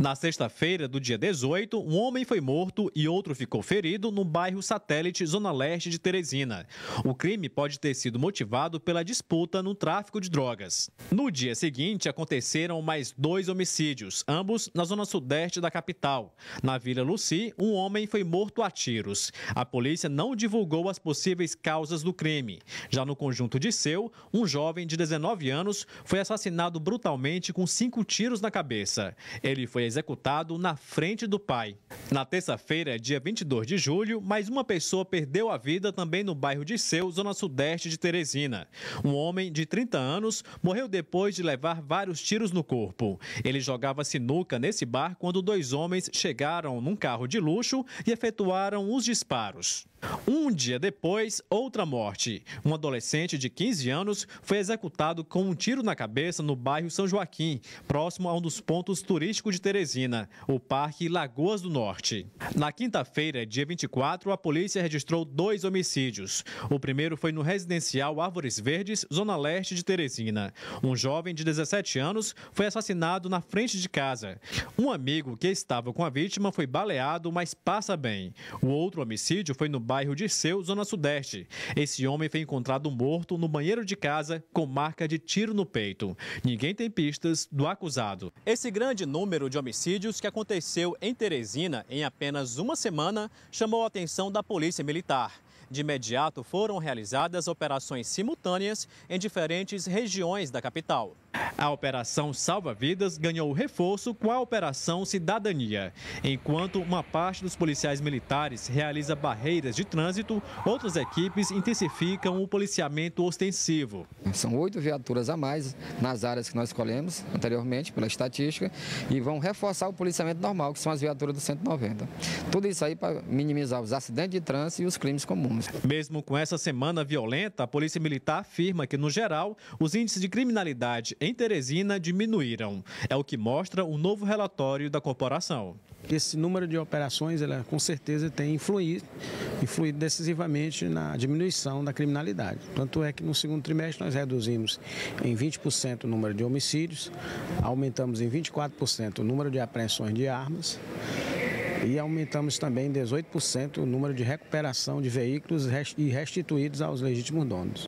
Na sexta-feira do dia 18, um homem foi morto e outro ficou ferido no bairro Satélite, zona leste de Teresina. O crime pode ter sido motivado pela disputa no tráfico de drogas. No dia seguinte, aconteceram mais dois homicídios, ambos na zona sudeste da capital. Na Vila Luci, um homem foi morto a tiros. A polícia não divulgou as possíveis causas do crime. Já no conjunto de Seu, um jovem de 19 anos foi assassinado brutalmente com cinco tiros na cabeça. Ele foi executado na frente do pai. Na terça-feira, dia 22 de julho, mais uma pessoa perdeu a vida também no bairro de Seu, zona sudeste de Teresina. Um homem de 30 anos morreu depois de levar vários tiros no corpo. Ele jogava sinuca nesse bar quando dois homens chegaram num carro de luxo e efetuaram os disparos. Um dia depois, outra morte. Um adolescente de 15 anos foi executado com um tiro na cabeça no bairro São Joaquim, próximo a um dos pontos turísticos de Teresina, o Parque Lagoas do Norte. Na quinta-feira, dia 24, a polícia registrou dois homicídios. O primeiro foi no residencial Árvores Verdes, zona leste de Teresina. Um jovem de 17 anos foi assassinado na frente de casa. Um amigo que estava com a vítima foi baleado, mas passa bem. O outro homicídio foi no bairro Dirceu, Zona Sudeste. Esse homem foi encontrado morto no banheiro de casa com marca de tiro no peito. Ninguém tem pistas do acusado. Esse grande número de homicídios que aconteceu em Teresina em apenas uma semana chamou a atenção da Polícia Militar. De imediato, foram realizadas operações simultâneas em diferentes regiões da capital. A Operação Salva Vidas ganhou reforço com a Operação Cidadania. Enquanto uma parte dos policiais militares realiza barreiras de trânsito, outras equipes intensificam o policiamento ostensivo. São oito viaturas a mais nas áreas que nós escolhemos anteriormente pela estatística e vão reforçar o policiamento normal, que são as viaturas do 190. Tudo isso aí para minimizar os acidentes de trânsito e os crimes comuns anos. Mesmo com essa semana violenta, a Polícia Militar afirma que, no geral, os índices de criminalidade em Teresina diminuíram. É o que mostra o novo relatório da corporação. Esse número de operações, ela, com certeza, tem influído, influído decisivamente na diminuição da criminalidade. Tanto é que no segundo trimestre nós reduzimos em 20% o número de homicídios, aumentamos em 24% o número de apreensões de armas e aumentamos também 18% o número de recuperação de veículos e restituídos aos legítimos donos.